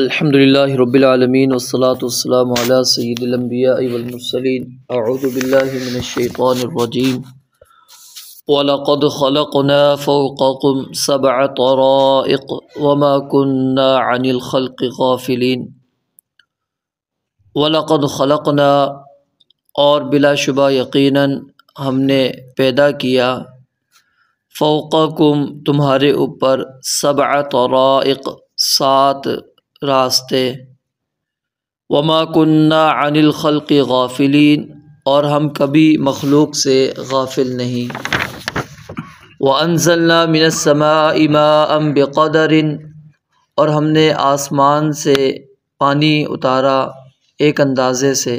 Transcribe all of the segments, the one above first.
अल्हम्दुलिल्लाह रब्बिल आलमीन वस्सलातु वस्सलामु अला सय्यिदिल अंबिया वल मुरसलीन अऊज़ु बिल्लाहि मिनश शैतानिर रजीम वलक़द खलक़ना फ़ौक़कुम सब'a तरائق वमा कुन्ना 'अनिल खल्क़ि गाफिलिन वलक़द खलक़ना और बिलाशुबा यकीनन हमने पैदा किया फ़ौक़कुम तुम्हारे ऊपर सब'a तरائق सात रास्ते वमा कुन्ना अनिल खल्क़ गाफिलीन और हम कभी मखलूक से गाफिल नहीं व अनजल्ला मिनसमा इमा अम बक़दरिन और हमने आसमान से पानी उतारा एक अंदाज़े से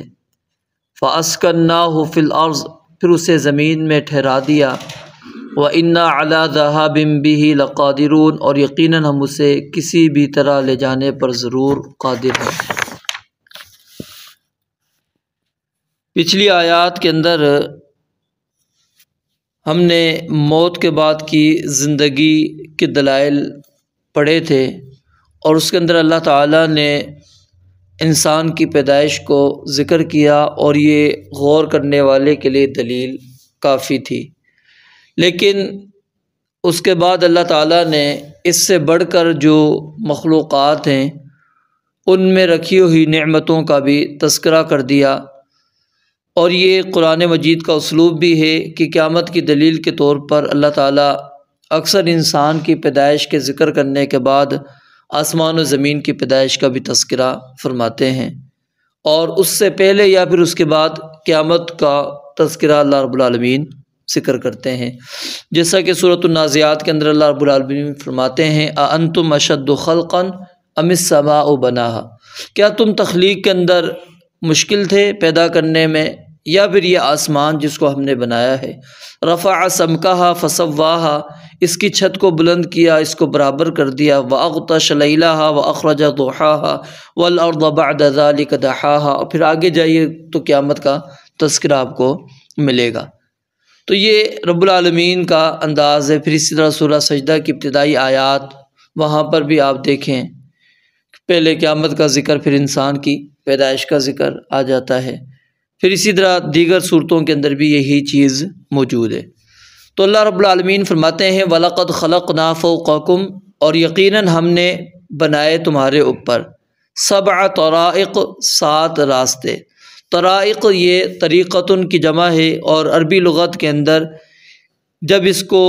फ़ास्कन्ना हुफिल अर्ज़ फिर उसे ज़मीन में ठहरा दिया व इन्ना अला जहाबिम भी लक़ादरून और यकीन हम उसे किसी भी तरह ले जाने पर ज़रूर कादिर हैं पिछली आयत के अंदर हमने मौत के बाद की ज़िंदगी के दलाइल पढ़े थे और उसके अंदर अल्लाह ताला ने इंसान की पैदाइश को ज़िक्र किया और ये गौर करने वाले के लिए दलील काफ़ी थी लेकिन उसके बाद अल्लाह ताला ने इससे बढ़कर जो मखलूक़ हैं उनमें रखी हुई नमतों का भी तस्करा कर दिया और ये कुरान मजीद का उसलूब भी है कि क़्यामत की दलील के तौर पर अल्लाह ताला अक्सर इंसान की पैदाइश के ज़िक्र करने के बाद आसमान और ज़मीन की पैदाइश का भी तस्करा फरमाते हैं और उससे पहले या फिर उसके बाद क़्यामत का तस्करा अल्लाह रबालमीन जिक्र करते हैं जैसा कि सूरत नाज़ियात के अंदर अल्लाह रबालमीन फरमाते हैं अंतुम अशद खलक़न अमिस समा बना क्या तुम तख्लीक के अंदर मुश्किल थे पैदा करने में या फिर ये आसमान जिसको हमने बनाया है रफ़ा समका फसवा इसकी छत को बुलंद किया इसको बराबर कर दिया व अगत शलैला व अखरज दोहा वल और दबादालिक दहा और फिर आगे जाइए तो क़्यामत का तस्करा आपको मिलेगा तो ये रबालमीन का अंदाज़ है फिर इसी तरह सूर्य सजदा की इब्तदाई आयात वहाँ पर भी आप देखें पहले क़्यामत का ज़िक्र फिर इंसान की पैदाइश का ज़िक्र आ जाता है फिर इसी तरह दीगर सूरतों के अंदर भी यही चीज़ मौजूद है तो अल्लाह रबालमीन फरमाते हैं वलक़द खलक नाफ़ुम और यकीनन हमने बनाए तुम्हारे ऊपर सब तौराक सात रास्ते तराइक ये तरीक़तन की जमा है और अरबी लगत के अंदर जब इसको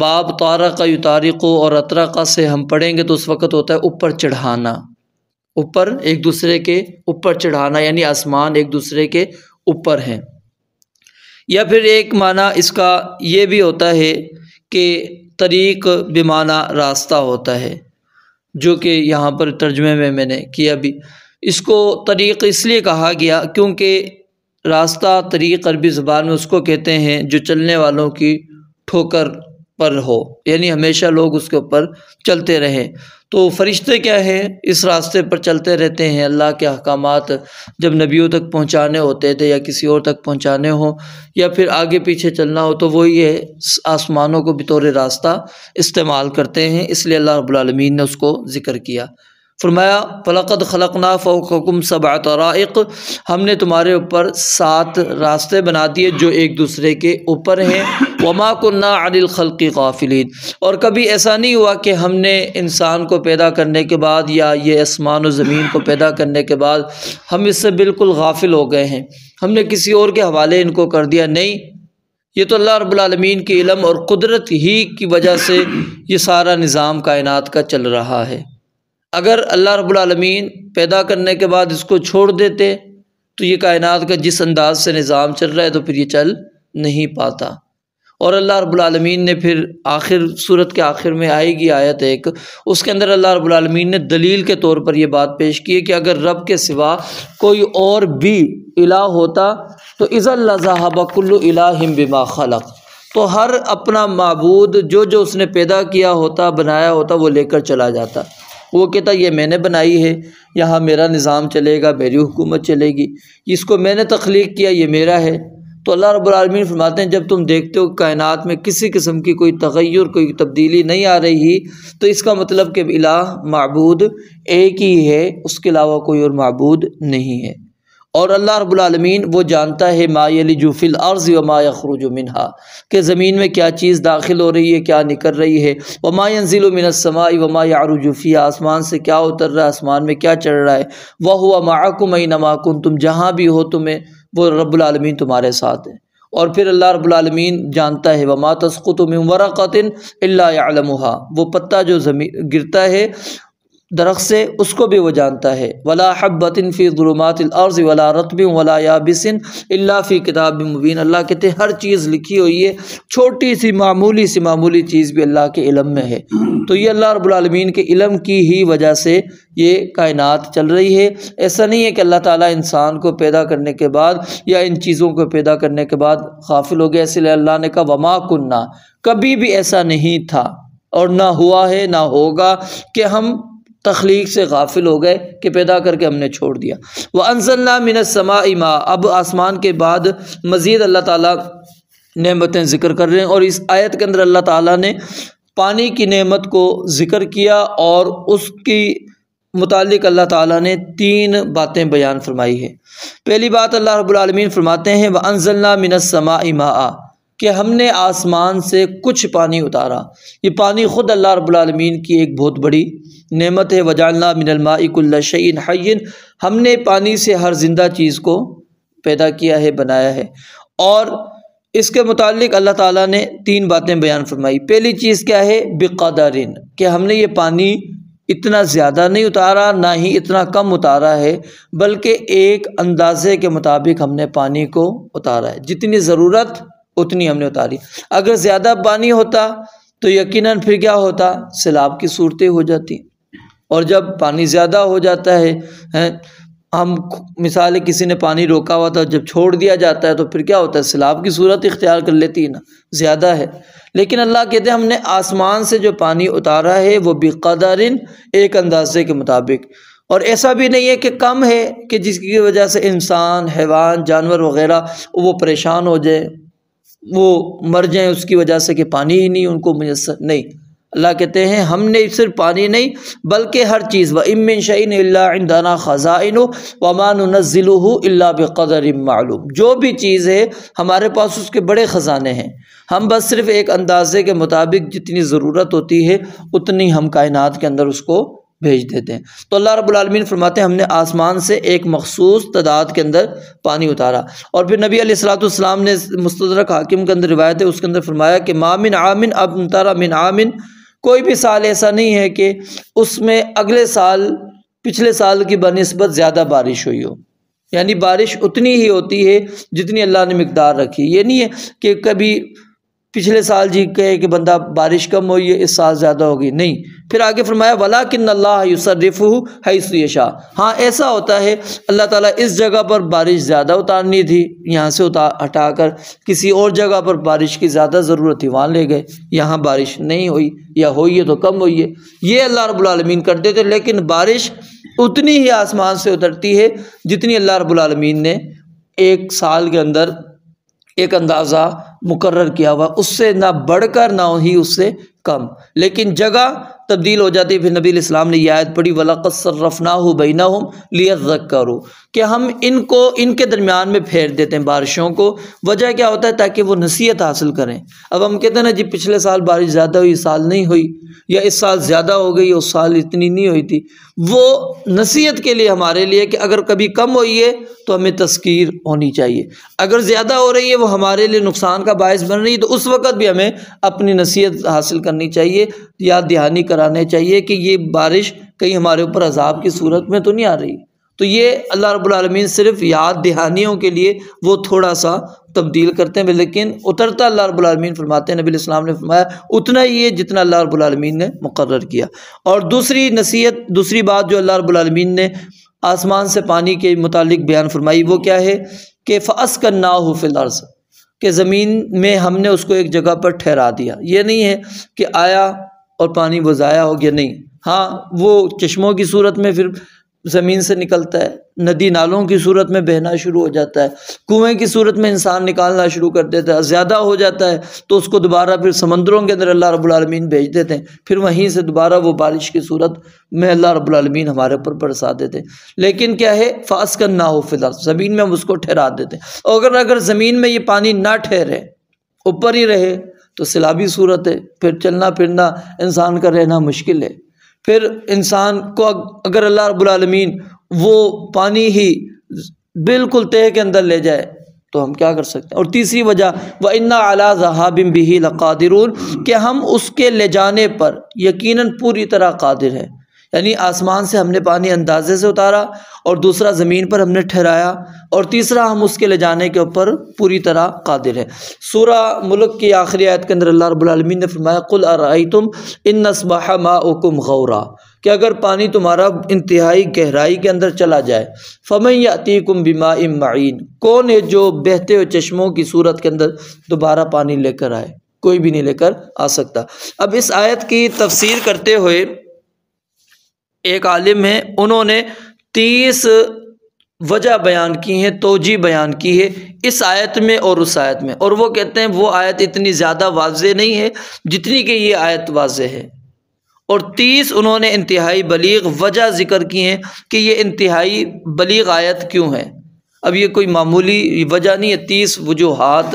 बाब तारा का यु और अतराका से हम पढ़ेंगे तो उस वक़्त होता है ऊपर चढ़ाना ऊपर एक दूसरे के ऊपर चढ़ाना यानी आसमान एक दूसरे के ऊपर हैं या फिर एक माना इसका ये भी होता है कि तरीक बेमाना रास्ता होता है जो कि यहाँ पर तर्जमे में मैंने किया भी इसको तरीक़ इसलिए कहा गया क्योंकि रास्ता तरीक़ अरबी ज़बान में उसको कहते हैं जो चलने वालों की ठोकर पर हो यानी हमेशा लोग उसके ऊपर चलते रहें तो फरिश्ते क्या हैं इस रास्ते पर चलते रहते हैं अल्लाह के अहकाम जब नबियों तक पहुंचाने होते थे या किसी और तक पहुंचाने हो या फिर आगे पीछे चलना हो तो वो ये आसमानों को बतौर रास्ता इस्तेमाल करते हैं इसलिए अल्लाह रबालमीन ने उसको ज़िक्र किया फरमाया फलकद खलकना फ़ोकम सबात रक हमने तुम्हारे ऊपर सात रास्ते बना दिए जो एक दूसरे के ऊपर हैं वमा कन्ना ख़लकी काफिलिन और कभी ऐसा नहीं हुआ कि हमने इंसान को पैदा करने के बाद या ये आसमान और ज़मीन को पैदा करने के बाद हम इससे बिल्कुल गाफिल हो गए हैं हमने किसी और के हवाले इनको कर दिया नहीं ये तो अल्लाह रबालमीन के इलम और कुदरत ही की वजह से ये सारा निज़ाम कायनत का चल रहा है अगर अल्लाह रबालमीन पैदा करने के बाद इसको छोड़ देते तो ये कायनात का जिस अंदाज से निज़ाम चल रहा है तो फिर ये चल नहीं पाता और अल्लाह रबालमीन ने फिर आखिर सूरत के आखिर में आएगी आयत एक उसके अंदर अल्लाह रबालमीन ने दलील के तौर पर यह बात पेश की है कि अगर रब के सिवा कोई और भी इला होता तो इज़ल्लाबकुल्लु इलाहिम बिमा खलक़ तो हर अपना मबूद जो जो उसने पैदा किया होता बनाया होता वो लेकर चला जाता वो कहता ये मैंने बनाई है यहाँ मेरा निज़ाम चलेगा मेरी हुकूमत चलेगी इसको मैंने तख्लीक किया ये मेरा है तो अल्लाह रबालमीन फरमाते हैं जब तुम देखते हो कायनात में किसी किस्म की कोई तगैर कोई तब्दीली नहीं आ रही तो इसका मतलब कि इला मबूद एक ही है उसके अलावा कोई और महबूद नहीं है और अल्लाह रबालमीन वो जानता है अली जूफिल अर्ज़ व माया खरूज मिनहा के ज़मीन में क्या चीज़ दाखिल हो रही है क्या निकल रही है व मायजिल मिनसमाई व माया आरूजूफ़ी आसमान से क्या उतर रहा है आसमान में क्या चढ़ रहा है वह हुआ माकुम नमाकुम तुम जहाँ भी हो तुम्हें वो रबालमीन तुम्हारे साथ है और फिर अल्लाह रबालमीन जानता है वमा तस्कुत वरक़तिन अल्लाम वो पत्ता जो जमी गिरता है दरख्त से उसको भी वो जानता है वला हब्बतिन फ़ी ज़ुलुमातिलअर्ज़ वला रतबिन वला याबिसिन इल्ला फ़ी किताब मुबीन अल्लाह कहते हैं हर चीज़ लिखी हुई है छोटी सी मामूली सी मामूली चीज़ भी अल्लाह के इलम में है तो ये अल्लाह रबालमीन के इलम की ही वजह से ये कायनात चल रही है ऐसा नहीं है कि अल्लाह ताला इंसान को पैदा करने के बाद या इन चीज़ों को पैदा करने के बाद गाफिल हो गया इसलिए अल्लाह ने कहा वमा कुन्ना कभी भी ऐसा नहीं था और ना हुआ है ना होगा कि हम तख्लीक से गाफिल हो गए कि पैदा करके हमने छोड़ दिया वह अनसल्ला मिनसमा इमा अब आसमान के बाद मज़ीद अल्लाह ताला नेमतें ज़िक्र कर रहे हैं और इस आयत के अंदर अल्लाह ताला ने पानी की नेमत को ज़िक्र किया और उसकी मुतालिक अल्लाह ताला ने तीन बातें बयान फरमाई है पहली बात अल्लाह रब्लमीन फरमाते हैं वह अनजल्ला मिनसमा इमा कि हमने आसमान से कुछ पानी उतारा ये पानी ख़ुद अल्लाह रब्लमीन की एक बहुत बड़ी नमत है वजालना मिनलमाकुल्लशन हयन हमने पानी से हर जिंदा चीज़ को पैदा किया है बनाया है और इसके मुतालिक अल्लाह ताला ने तीन बातें बयान फरमाई पहली चीज़ क्या है बेकदारिन कि हमने ये पानी इतना ज़्यादा नहीं उतारा ना ही इतना कम उतारा है बल्कि एक अंदाजे के मुताबिक हमने पानी को उतारा है जितनी ज़रूरत उतनी हमने उतारी अगर ज़्यादा पानी होता तो यकीनन फिर क्या होता सैलाब की सूरतें हो जाती और जब पानी ज़्यादा हो जाता है, हैं हम मिसाल किसी ने पानी रोका हुआ था जब छोड़ दिया जाता है तो फिर क्या होता है सैलाब की सूरत इख्तियार कर लेती है ना ज़्यादा है लेकिन अल्लाह कहते हैं हमने आसमान से जो पानी उतारा है वो बेकदरिन एक अंदाजे के मुताबिक और ऐसा भी नहीं है कि कम है कि जिसकी वजह से इंसान हैवान जानवर वगैरह वो परेशान हो जाए वो मर जाए उसकी वजह से कि पानी ही नहीं उनको मुयसर नहीं अल्लाह कहते हैं हमने सिर्फ पानी नहीं बल्कि हर चीज़ व इमिन शैन अल्लादाना ख़ज़ाइन वमानज़िलू बक़दर मालूम जो भी चीज़ है हमारे पास उसके बड़े ख़जाने हैं हम बस सिर्फ़ एक अंदाजे के मुताबिक जितनी ज़रूरत होती है उतनी हम कायनात के अंदर उसको भेज देते हैं तो अल्लाह रबालमीन फरमाते हैं हमने आसमान से एक मखसूस तादाद के अंदर पानी उतारा और फिर नबी सलाम ने मुस्तरक हाकिम के अंदर रिवायत है उसके अंदर फरमाया कि मामिन आमिन अब तारा मिन आमिन कोई भी साल ऐसा नहीं है कि उसमें अगले साल पिछले साल की बनस्बत ज़्यादा बारिश हुई हो यानी बारिश उतनी ही होती है जितनी अल्लाह ने मकदार रखी ये नहीं है कि कभी पिछले साल जी कहे कि बंदा बारिश कम हो ये इस साल ज़्यादा होगी नहीं फिर आगे फरमाया वला किन अल्लाह युसरफ़ू है शाह हाँ ऐसा होता है अल्लाह ताला इस जगह पर बारिश ज़्यादा उतारनी थी यहाँ से उतार हटा कर किसी और जगह पर बारिश की ज़्यादा ज़रूरत थी वहाँ ले गए यहाँ बारिश नहीं हुई या हो तो कम हुई है ये अल्लाह रबालमीन करते थे लेकिन बारिश उतनी ही आसमान से उतरती है जितनी अल्लाह रबालमीन ने एक साल के अंदर एक अंदाज़ा मुकर किया हुआ उससे ना बढ़कर ना ही उससे कम लेकिन जगह तब्दील हो जाती है फिर नबी इस्लाम ने यह आयत पढ़ी वलक़त हो लिया हम लियकरो कि हम इनको इनके दरमियान में फेर देते हैं बारिशों को वजह क्या होता है ताकि वो नसीहत हासिल करें अब हम कहते हैं ना जी पिछले साल बारिश ज़्यादा हुई इस साल नहीं हुई या इस साल ज़्यादा हो गई उस साल इतनी नहीं हुई थी वो नसीहत के लिए हमारे लिए कि अगर कभी कम हुई है तो हमें तस्कीर होनी चाहिए अगर ज़्यादा हो रही है वो हमारे लिए नुकसान का बायस बन रही है तो उस वक्त भी हमें अपनी नसीहत हासिल करनी चाहिए या दहानी करा डराने चाहिए कि ये बारिश कहीं हमारे ऊपर अजाब की सूरत में तो नहीं आ रही तो ये अल्लाह रबालमीन सिर्फ याद दहानियों के लिए वो थोड़ा सा तब्दील करते हैं लेकिन उतरता अल्लाह रबालमीन फरमाते हैं नबी इस्लाम ने फरमाया उतना ही है जितना अल्लाह रबालमीन ने मुकर किया और दूसरी नसीहत दूसरी बात जो अल्लाह रबालमीन ने आसमान से पानी के मुतालिक बयान फरमाई वो क्या है कि फ़ास का ना हो फिलर्ज़ के ज़मीन में हमने उसको एक जगह पर ठहरा दिया ये नहीं है कि आया और पानी वो ज़ाया हो गया नहीं हाँ वो चश्मों की सूरत में फिर ज़मीन से निकलता है नदी नालों की सूरत में बहना शुरू हो जाता है कुएं की सूरत में इंसान निकालना शुरू कर देता है ज़्यादा हो जाता है तो उसको दोबारा फिर समंदरों के अंदर अल्लाह रब्लमीन भेज देते हैं फिर वहीं से दोबारा वो बारिश की सूरत में अल्लाह रब्लमीन हमारे ऊपर बरसा देते हैं लेकिन क्या है फास कर ना हो फिलहाल ज़मीन में हम उसको ठहरा देते हैं और अगर अगर ज़मीन में ये पानी ना ठहरे ऊपर ही रहे तो सिलाबी सूरत है फिर चलना फिरना इंसान का रहना मुश्किल है फिर इंसान को अगर अल्लाह रबालमीन वो पानी ही बिल्कुल तेह के अंदर ले जाए तो हम क्या कर सकते हैं और तीसरी वजह व इन्ना अला जहाबिम भी लकादिर कि हम उसके ले जाने पर यकीनन पूरी तरह कादिर हैं यानी आसमान से हमने पानी अंदाजे से उतारा और दूसरा ज़मीन पर हमने ठहराया और तीसरा हम उसके ले जाने के ऊपर पूरी तरह कादिर है सूरह मुल्क की आखिरी आयत के अंदर अल्लाह रबालमीन ने फरमाया कुल अराई तुम इन नस्बा माकुम गौरा कि अगर पानी तुम्हारा इंतहाई गहराई के अंदर चला जाए फ़मई अतीकुम बिमा इमाइन कौन है जो बहते हुए चश्मों की सूरत के अंदर दोबारा पानी लेकर आए कोई भी नहीं लेकर आ सकता अब इस आयत की तफसीर करते हुए एक आलिम हैं उन्होंने तीस वजह बयान की है तोजी बयान की है इस आयत में और उस आयत में और वो कहते हैं वो आयत इतनी ज़्यादा वाज नहीं है जितनी कि ये आयत वाज है और तीस उन्होंने इंतहाई बलीग वजह ज़िक्र की हैं कि ये इंतहाई बलीग आयत क्यों है अब ये कोई मामूली वजह नहीं है तीस वजूहत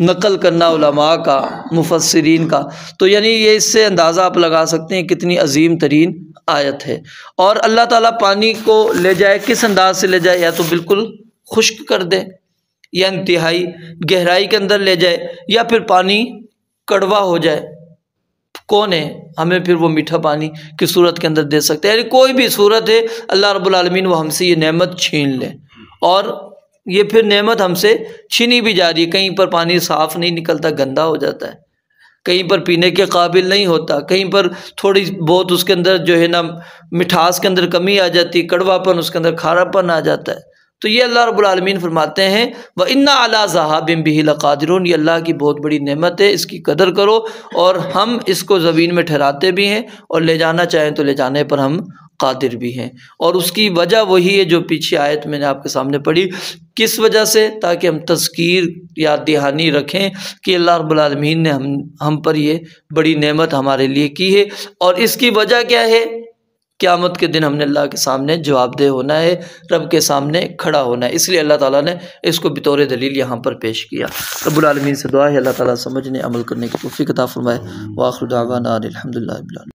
नकल करना उलमा का मुफसरीन का तो यानी ये इससे अंदाज़ा आप लगा सकते हैं कितनी अजीम तरीन आयत है और अल्लाह ताला पानी को ले जाए किस अंदाज से ले जाए या तो बिल्कुल खुश्क कर दे या इंतहाई गहराई के अंदर ले जाए या फिर पानी कड़वा हो जाए कौन है हमें फिर वो मीठा पानी की सूरत के अंदर दे सकते हैं यानी कोई भी सूरत है अल्लाह रबालमीन वो हमसे ये नमत छीन लें और ये फिर नेमत हमसे छीनी भी जा रही है कहीं पर पानी साफ़ नहीं निकलता गंदा हो जाता है कहीं पर पीने के काबिल नहीं होता कहीं पर थोड़ी बहुत उसके अंदर जो है ना मिठास के अंदर कमी आ जाती है कड़वापन उसके अंदर खारापन आ जाता है तो ये अल्लाह रबालमीन फरमाते हैं व इन्ना अला जहाबिम भी लकादर ये अल्लाह की बहुत बड़ी नेमत है इसकी कदर करो और हम इसको ज़मीन में ठहराते भी हैं और ले जाना चाहें तो ले जाने पर हम कादिर भी हैं और उसकी वजह वही है जो पीछे आयत मैंने आपके सामने पढ़ी किस वजह से ताकि हम तस्कीर या दहानी रखें कि अल्लाह रबालमीन ने हम हम पर ये बड़ी नेमत हमारे लिए की है और इसकी वजह क्या है क़्यामत के दिन हमने अल्लाह के सामने जवाबदेह होना है रब के सामने खड़ा होना है इसलिए अल्लाह ताला ने इसको बतौर दलील यहाँ पर पेश किया रबालमीन से दुआ है अल्लाह ताला समझने अमल करने की तोफ़ी कता फ़रमाए वाखुदावान अलहमदिल्ला